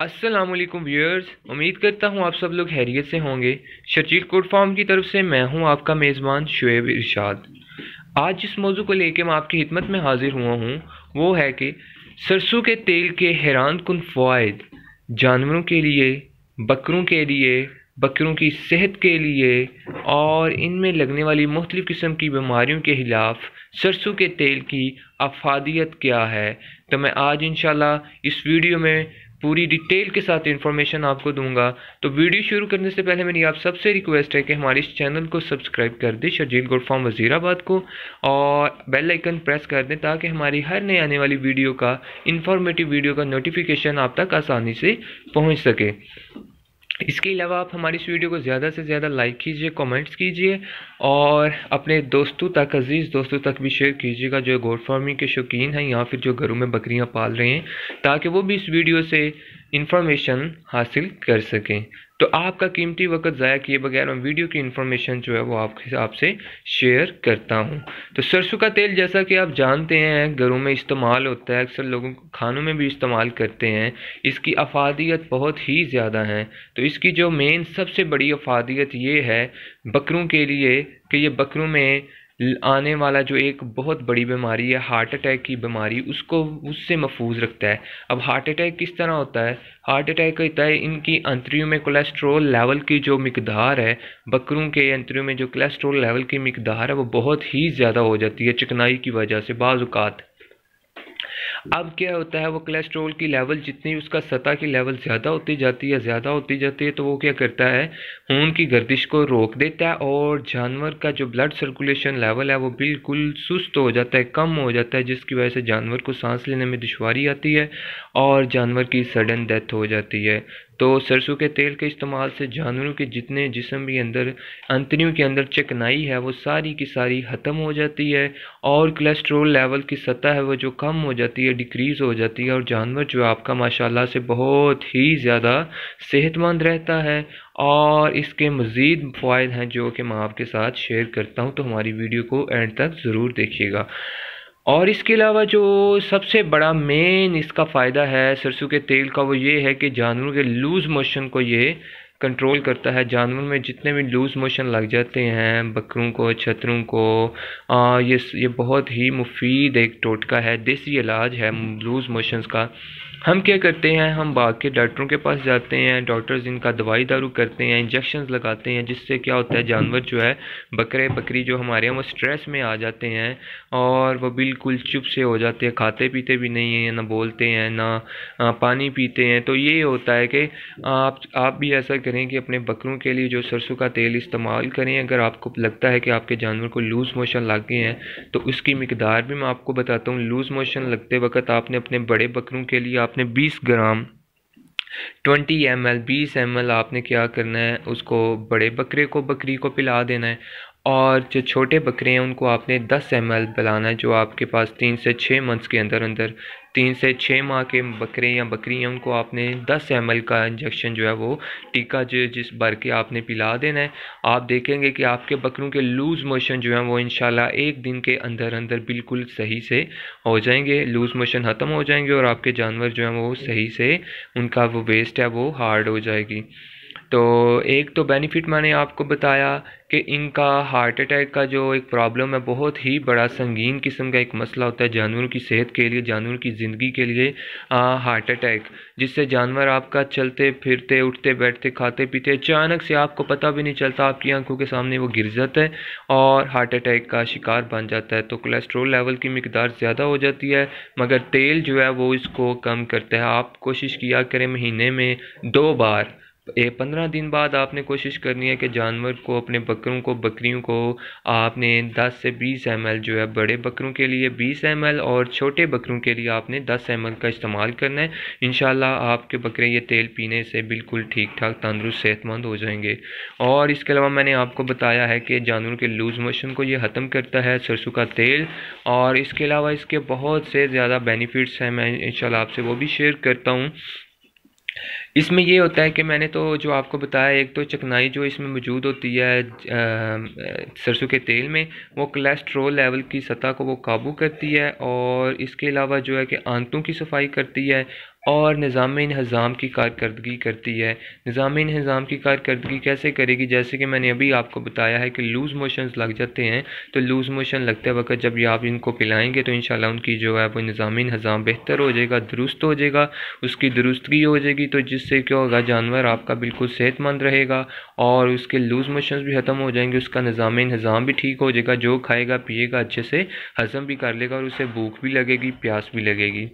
अस्सलाम वालेकुम व्यूअर्स उम्मीद करता हूँ आप सब लोग हैरियत से होंगे शचील कोड फॉर्म की तरफ से मैं हूँ आपका मेज़बान शुएब इरशाद आज जिस मौजू को लेकर मैं आपकी हिदमत में हाजिर हुआ हूँ वो है कि सरसों के तेल के हैरान कन फ़वाद जानवरों के लिए बकरों के लिए बकरों की सेहत के लिए और इनमें लगने वाली मुख्तलिफ़ किस्म की बीमारियों के ख़िलाफ़ सरसों के तेल की अफादियत क्या है तो मैं आज इन इस वीडियो में पूरी डिटेल के साथ इन्फॉर्मेशन आपको दूंगा तो वीडियो शुरू करने से पहले मेरी आप सबसे रिक्वेस्ट है कि हमारे इस चैनल को सब्सक्राइब कर दें शर्जील गोड फॉर्म वजीराबाद को और बेल आइकन प्रेस कर दें ताकि हमारी हर नई आने वाली वीडियो का इन्फॉर्मेटिव वीडियो का नोटिफिकेशन आप तक आसानी से पहुँच सके इसके अलावा आप हमारी इस वीडियो को ज़्यादा से ज़्यादा लाइक कीजिए कमेंट्स कीजिए और अपने दोस्तों तक अजीज़ दोस्तों तक भी शेयर कीजिएगा जो गोड फार्मिंग के शौकीन हैं या फिर जो घरों में बकरियां पाल रहे हैं ताकि वो भी इस वीडियो से इन्फॉर्मेशन हासिल कर सकें तो आपका कीमती वक्त ज़ाया किए बगैर मैं वीडियो की इन्फॉर्मेशन जो है वो आपके आपसे शेयर करता हूँ तो सरसों का तेल जैसा कि आप जानते हैं घरों में इस्तेमाल होता है अक्सर लोगों को खानों में भी इस्तेमाल करते हैं इसकी अफादियत बहुत ही ज़्यादा है तो इसकी जो मेन सबसे बड़ी अफादियत ये है बकरों के लिए कि ये बकरों में आने वाला जो एक बहुत बड़ी बीमारी है हार्ट अटैक की बीमारी उसको उससे महफूज रखता है अब हार्ट अटैक किस तरह होता है हार्ट अटैक होता है इनकी अंतरियों में कोलेस्ट्रॉल लेवल की जो मकदार है बकरों के अंतरियों में जो कोलेस्ट्रॉल लेवल की मकदार है वो बहुत ही ज़्यादा हो जाती है चिकनाई की वजह से बाज़ात अब क्या होता है वो कोलेस्ट्रोल की लेवल जितनी उसका सतह की लेवल ज़्यादा होती जाती है ज़्यादा होती जाती है तो वो क्या करता है खून की गर्दिश को रोक देता है और जानवर का जो ब्लड सर्कुलेशन लेवल है वो बिल्कुल सुस्त हो जाता है कम हो जाता है जिसकी वजह से जानवर को सांस लेने में दुशारी आती है और जानवर की सडन डेथ हो जाती है तो सरसों के तेल के इस्तेमाल से जानवरों के जितने जिसम के अंदर अंतरियों के अंदर चिकनाई है वो सारी की सारी ख़त्म हो जाती है और कोलेस्ट्रोल लेवल की सतह है वो जो कम हो जाती है डिक्रीज़ हो जाती है और जानवर जो आपका माशाल्लाह से बहुत ही ज़्यादा सेहतमंद रहता है और इसके मज़ीद फ़ायद हैं जो कि मैं आपके साथ शेयर करता हूँ तो हमारी वीडियो को एंड तक ज़रूर देखिएगा और इसके अलावा जो सबसे बड़ा मेन इसका फ़ायदा है सरसों के तेल का वो ये है कि जानवरों के लूज़ मोशन को ये कंट्रोल करता है जानवर में जितने भी लूज मोशन लग जाते हैं बकरों को छतरों को आ, ये ये बहुत ही मुफीद एक टोटका है देसी इलाज है लूज़ मोशंस का हम क्या करते हैं हम भाग के डॉक्टरों के पास जाते हैं डॉक्टर्स इनका दवाई दारू करते हैं इंजेक्शन लगाते हैं जिससे क्या होता है जानवर जो है बकरे बकरी जो हमारे हैं वो स्ट्रेस में आ जाते हैं और वो बिल्कुल चुप से हो जाते हैं खाते पीते भी नहीं हैं ना बोलते हैं ना पानी पीते हैं तो ये होता है कि आप आप भी ऐसा करें कि अपने बकरों के लिए जो सरसों का तेल इस्तेमाल करें अगर आपको लगता है कि आपके जानवर को लूज़ मोशन लग गए हैं तो उसकी मकदार भी मैं आपको बताता हूँ लूज़ मोशन लगते वक्त आपने अपने बड़े बकरों के लिए आपने 20 ग्राम 20 एम एल बीस एम एल आपने क्या करना है उसको बड़े बकरे को बकरी को पिला देना है और जो छोटे बकरे हैं उनको आपने 10 एम एल पिलाना है जो आपके पास तीन से छः मंथ्स के अंदर अंदर तीन से छः माह के बकरे या बकरी हैं उनको आपने दस एम का इंजेक्शन जो है वो टीका जो जिस भर के आपने पिला देना है आप देखेंगे कि आपके बकरों के लूज़ मोशन जो है वो इन एक दिन के अंदर अंदर बिल्कुल सही से हो जाएंगे लूज़ मोशन ख़त्म हो जाएंगे और आपके जानवर जो हैं वो सही से उनका वो वेस्ट है वो हार्ड हो जाएगी तो एक तो बेनिफिट मैंने आपको बताया कि इनका हार्ट अटैक का जो एक प्रॉब्लम है बहुत ही बड़ा संगीन किस्म का एक मसला होता है जानवरों की सेहत के लिए जानवर की ज़िंदगी के लिए आ, हार्ट अटैक जिससे जानवर आपका चलते फिरते उठते बैठते खाते पीते अचानक से आपको पता भी नहीं चलता आपकी आंखों के सामने वो गिर जाता है और हार्ट अटैक का शिकार बन जाता है तो कोलेस्ट्रोल लेवल की मकदार ज़्यादा हो जाती है मगर तेल जो है वो इसको कम करता है आप कोशिश किया करें महीने में दो बार पंद्रह दिन बाद आपने कोशिश करनी है कि जानवर को अपने बकरों को बकरियों को आपने 10 से 20 एम जो है बड़े बकरों के लिए 20 एम और छोटे बकरों के लिए आपने 10 एम का इस्तेमाल करना है इन आपके बकरे ये तेल पीने से बिल्कुल ठीक ठाक तंदरुस्त सेहतमंद हो जाएंगे और इसके अलावा मैंने आपको बताया है कि जानवरों के लूज़ मोशन को ये ख़त्म करता है सरसों का तेल और इसके अलावा इसके बहुत से ज़्यादा बेनिफिट्स हैं मैं इन आपसे वो भी शेयर करता हूँ इसमें ये होता है कि मैंने तो जो आपको बताया एक तो चकनाई जो इसमें मौजूद होती है सरसों के तेल में वो कोलेस्ट्रोल लेवल की सतह को वो काबू करती है और इसके अलावा जो है कि आंतों की सफाई करती है और निज़ाम हज़ाम की कारकर्दगी करती है निज़ाम हज़ाम की कारकर्दगी कैसे करेगी जैसे कि मैंने अभी आपको बताया है कि लूज़ मोशंस लग जाते हैं तो लूज़ मोशन लगते वक्त जब आप इनको पिलाएंगे तो इन उनकी जो है वो निज़ाम हज़ाम बेहतर हो जाएगा दुरुस्त हो जाएगा उसकी दुरुस्तगी हो जाएगी तो जिस इससे क्या होगा जानवर आपका बिल्कुल सेहतमंद रहेगा और उसके लूज़ मोशन भी ख़त्म हो जाएंगे उसका निज़ाम निज़ाम भी ठीक हो जाएगा जो खाएगा पिएगा अच्छे से हज़म भी कर लेगा और उसे भूख भी लगेगी प्यास भी लगेगी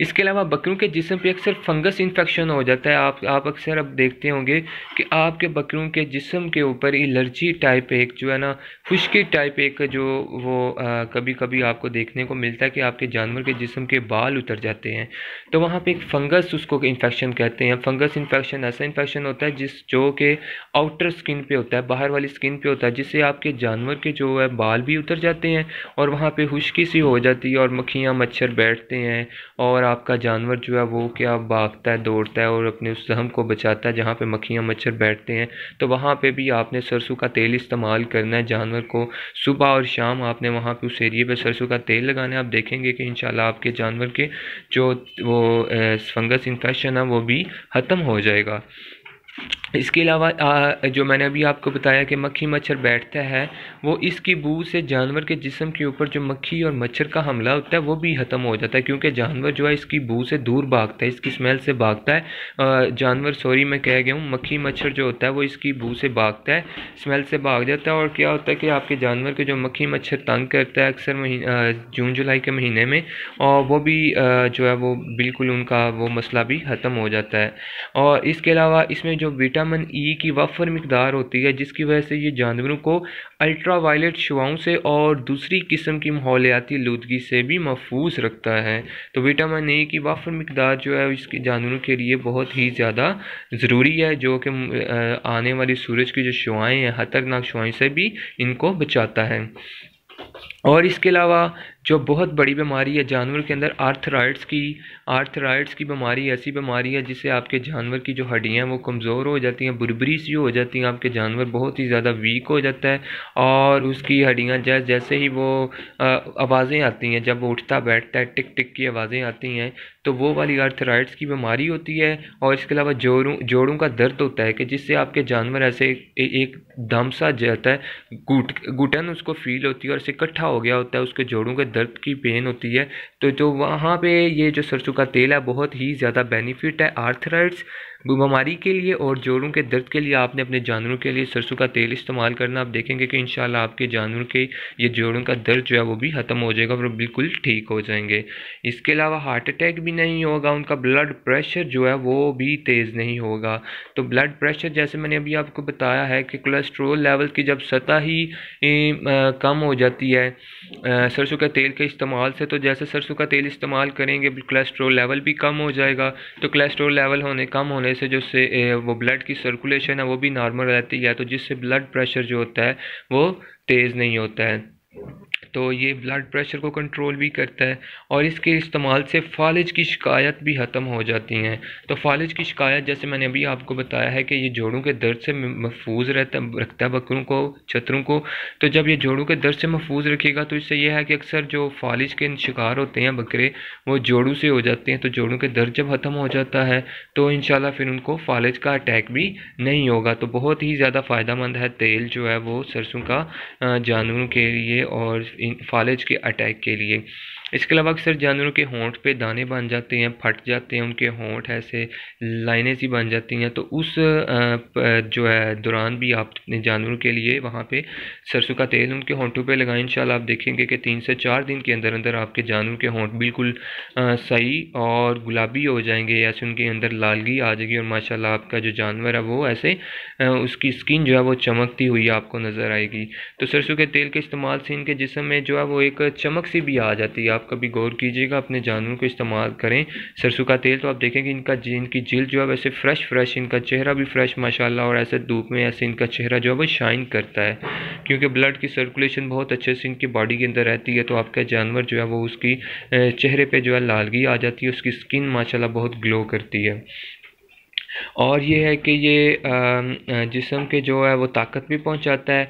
इसके अलावा बकरियों के जिसम पे अक्सर फंगस इन्फेक्शन हो जाता है आप आप अक्सर अब देखते होंगे कि आपके बकरियों के जिसम के ऊपर एलर्जी टाइप एक जो है ना खुश्की टाइप एक जो वो आ, कभी कभी आपको देखने को मिलता है कि आपके जानवर के जिसम के बाल उतर जाते हैं तो वहाँ पे एक फंगस उसको इन्फेक्शन कहते हैं फंगस इन्फेक्शन ऐसा इन्फेक्शन होता है जिस जो कि आउटर स्किन पर होता है बाहर वाली स्किन पर होता है जिससे आपके जानवर के जो है बाल भी उतर जाते हैं और वहाँ पर खुश्की सी हो जाती है और मक्खियाँ मच्छर बैठते हैं और और आपका जानवर जो है वो क्या भागता है दौड़ता है और अपने उस जहम को बचाता है जहाँ पे मक्खियाँ मच्छर बैठते हैं तो वहाँ पे भी आपने सरसों का तेल इस्तेमाल करना है जानवर को सुबह और शाम आपने वहाँ पे उस एरिए पे सरसों का तेल लगाना है आप देखेंगे कि इन आपके जानवर के जो वो फंगस इन्फेक्शन है वो भी ख़त्म हो जाएगा इसके अलावा जो मैंने अभी आपको बताया कि मक्खी मच्छर बैठता है वो इसकी बू से जानवर के जिसम के ऊपर जो मक्खी और मच्छर का हमला होता है वो भी ख़त्म हो जाता है क्योंकि जानवर जो है इसकी बू से दूर भागता है इसकी स्मेल से भागता है जानवर सॉरी मैं कह गया हूँ मक्खी मच्छर जो होता है वो इसकी बू से भागता है स्मेल से भाग जाता है और क्या होता है कि आपके जानवर के जो मक्खी मच्छर तंग करता है अक्सर जून जुलाई के महीने में और वो भी जो है वो बिल्कुल उनका वो मसला भी ख़त्म हो जाता है और इसके अलावा इसमें जो बीटा विटामिन ई e की वफर मकदार होती है जिसकी वजह से ये जानवरों को अल्ट्रा वायलेट शुआओं से और दूसरी किस्म की माहौलियाती आलूदगी से भी महफूज रखता है तो विटामिन ई e की वफर मकदार जो है इसके जानवरों के लिए बहुत ही ज़्यादा ज़रूरी है जो कि आने वाली सूरज की जो शुआएँ हैं खतरनाक शुआएँ से भी इनको बचाता है और इसके अलावा जो बहुत बड़ी बीमारी है जानवर के अंदर आर्थराइड्स की आर्थराइड्स की बीमारी ऐसी बीमारी है जिससे आपके जानवर की जो हड्डियाँ वो कमज़ोर हो जाती हैं बुरबरी सी हो जाती हैं आपके जानवर बहुत ही ज़्यादा वीक हो जाता है और उसकी हड्डियाँ जैसे जैसे ही वो आवाज़ें आती हैं जब उठता बैठता है टिक टिक की आवाज़ें आती हैं तो वो वाली आर्थराइड्स की बीमारी होती है और इसके अलावा जोड़ों जोड़ों का दर्द होता है कि जिससे आपके जानवर ऐसे एक दम सा जाता है घुट घुटन उसको फील होती है और इसे इकट्ठा हो गया होता है उसके जोड़ों के दर्द की पेन होती है तो जो वहाँ पे ये जो सरसों का तेल है बहुत ही ज़्यादा बेनिफिट है आर्थराइड्स बीमारी के लिए और जोड़ों के दर्द के लिए आपने अपने जानवरों के लिए सरसों का तेल इस्तेमाल करना आप देखेंगे कि इन आपके जानवरों के ये जोड़ों का दर्द जो है वो भी ख़त्म हो जाएगा और बिल्कुल ठीक हो जाएंगे इसके अलावा हार्ट अटैक भी नहीं होगा उनका ब्लड प्रेशर जो है वो भी तेज़ नहीं होगा तो ब्लड प्रेशर जैसे मैंने अभी आपको बताया है कि कोलेस्ट्रोल लेवल की जब सतह ही ए, आ, कम हो जाती है सरसों के तेल के इस्तेमाल से तो जैसे सरसों का तेल इस्तेमाल करेंगे कोलेस्ट्रोल लेवल भी कम हो जाएगा तो कोलेस्ट्रोल लेवल होने कम होने वजह से जो से वो ब्लड की सर्कुलेशन है वो भी नॉर्मल रहती है तो जिससे ब्लड प्रेशर जो होता है वो तेज़ नहीं होता है तो ये ब्लड प्रेशर को कंट्रोल भी करता है और इसके इस्तेमाल से फालिज की शिकायत भी ख़त्म हो जाती हैं तो फालिज की शिकायत जैसे मैंने अभी आपको बताया है कि ये जोड़ों के दर्द से महफूज रहता रखता है बकरों को छतरों को तो जब ये जोड़ों के दर्द से महफूज रखेगा तो इससे यह है कि अक्सर जो फालिज के शिकार होते हैं बकरे वो जोड़ों से हो जाते हैं तो जोड़ों के दर्द जब ख़त्म हो जाता है तो इन फिर उनको फालिज का अटैक भी नहीं होगा तो बहुत ही ज़्यादा फ़ायदा मंद है तेल जो है वो सरसों का जानवरों के लिए और फालिज के अटैक के लिए इसके अलावा अक्सर जानवरों के होंठ पे दाने बन जाते हैं फट जाते हैं उनके होंठ ऐसे लाइनें सी बन जाती हैं तो उस जो है दौरान भी आप जानवरों के लिए वहाँ पे सरसों का तेल उनके होंठों पे लगाएं इंशाल्लाह आप देखेंगे कि तीन से चार दिन के अंदर अंदर आपके जानवरों के होंठ बिल्कुल सही और गुलाबी हो जाएंगे ऐसे उनके अंदर लालगी आ जाएगी और माशाल्लाह आपका जो जानवर है वो ऐसे उसकी स्किन जो है वो चमकती हुई आपको नज़र आएगी तो सरसों के तेल के इस्तेमाल से इनके जिसम में जो है वो एक चमक सी भी आ जाती है आप आप कभी गौर कीजिएगा अपने जानवरों को इस्तेमाल करें सरसों का तेल तो आप देखेंगे इनका जी इनकी जिल जो है वैसे फ्रेश फ्रेश इनका चेहरा भी फ्रेश माशाल्लाह और ऐसे धूप में ऐसे इनका चेहरा जो है वो शाइन करता है क्योंकि ब्लड की सर्कुलेशन बहुत अच्छे से इनकी बॉडी के अंदर रहती है तो आपका जानवर जो है वो उसकी चेहरे पर जो है लालगी आ जाती है उसकी स्किन माशाला बहुत ग्लो करती है और ये है कि ये जिसम के जो है वो ताकत भी पहुंचाता है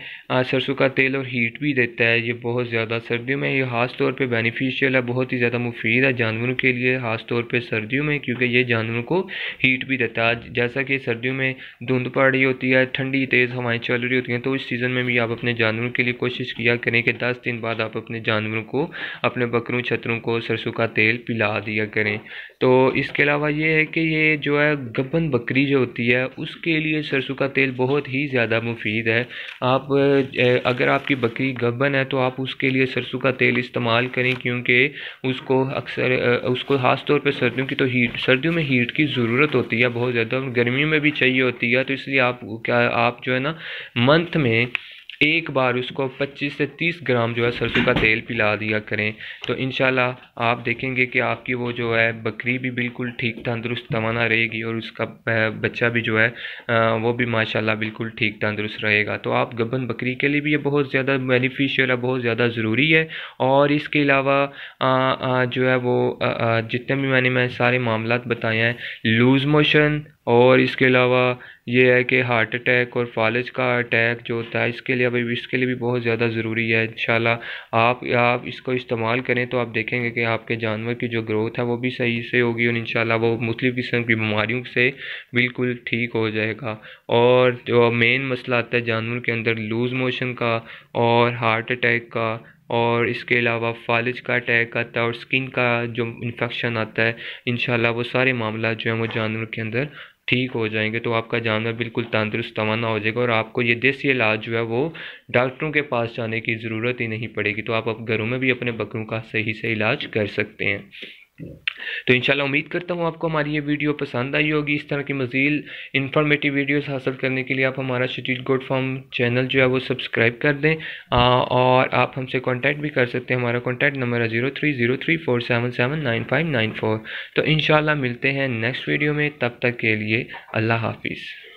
सरसों का तेल और हीट भी देता है ये बहुत ज़्यादा सर्दियों में ये ख़ास तौर पे बेनिफिशियल है बहुत ही ज़्यादा मुफीद है जानवरों के लिए ख़ास तौर पे सर्दियों में क्योंकि ये जानवरों को हीट भी देता है जैसा कि सर्दियों में धुंध पड़ रही होती है ठंडी तेज़ हवाएँ चल रही होती हैं तो इस सीज़न में भी आप अपने जानवरों के लिए कोशिश किया करें कि दस दिन बाद आप अपने जानवरों को अपने बकरों छतरों को सरसों का तेल पिला दिया करें तो इसके अलावा ये है कि ये जो है गबन बकरी जो होती है उसके लिए सरसों का तेल बहुत ही ज़्यादा मुफीद है आप अगर आपकी बकरी गबन है तो आप उसके लिए सरसों का तेल इस्तेमाल करें क्योंकि उसको अक्सर उसको ख़ास तौर पर सर्दियों की तो हीट सर्दियों में हीट की ज़रूरत होती है बहुत ज़्यादा गर्मियों में भी चाहिए होती है तो इसलिए आप क्या आप जो है ना मंथ में एक बार उसको 25 से 30 ग्राम जो है सरसों का तेल पिला दिया करें तो इन आप देखेंगे कि आपकी वो जो है बकरी भी बिल्कुल ठीक तंदुरुस्त तवाना रहेगी और उसका बच्चा भी जो है वो भी माशाल्लाह बिल्कुल ठीक तंदुरुस्त रहेगा तो आप गबन बकरी के लिए भी ये बहुत ज़्यादा बेनिफिशियल है बहुत ज़्यादा ज़रूरी है और इसके अलावा जो है वो जितने भी मैंने मैं सारे मामला बताए हैं लूज़ मोशन और इसके अलावा ये है कि हार्ट अटैक और फालज का अटैक जो होता है इसके लिए अभी इसके लिए भी बहुत ज़्यादा ज़रूरी है इन आप आप इसको इस्तेमाल करें तो आप देखेंगे कि आपके जानवर की जो ग्रोथ है वो भी सही से होगी और इन वो मुख्तु किस्म की बीमारियों से बिल्कुल ठीक हो जाएगा और जो मेन मसला आता है जानवर के अंदर लूज़ मोशन का और हार्ट अटैक का और इसके अलावा फालिज का अटैक आता है और स्किन का जो इन्फेक्शन आता है इन वो सारे मामला जो है वो जानवर के अंदर ठीक हो जाएंगे तो आपका जानवर बिल्कुल तंदुरुस्त तवाना हो जाएगा और आपको ये देसी इलाज जो है वो डॉक्टरों के पास जाने की ज़रूरत ही नहीं पड़ेगी तो आप घरों में भी अपने बकरों का सही से इलाज कर सकते हैं तो इंशाल्लाह उम्मीद करता हूँ आपको हमारी ये वीडियो पसंद आई होगी इस तरह की मज़ीद इन्फॉर्मेटिव वीडियोस हासिल करने के लिए आप हमारा शटील गोड फॉर्म चैनल जो है वो सब्सक्राइब कर दें आ, और आप हमसे कांटेक्ट भी कर सकते हैं हमारा कांटेक्ट नंबर है zero three zero three four seven seven nine five nine four तो इन मिलते हैं नेक्स्ट वीडियो में तब तक के लिए अल्लाह हाफिज़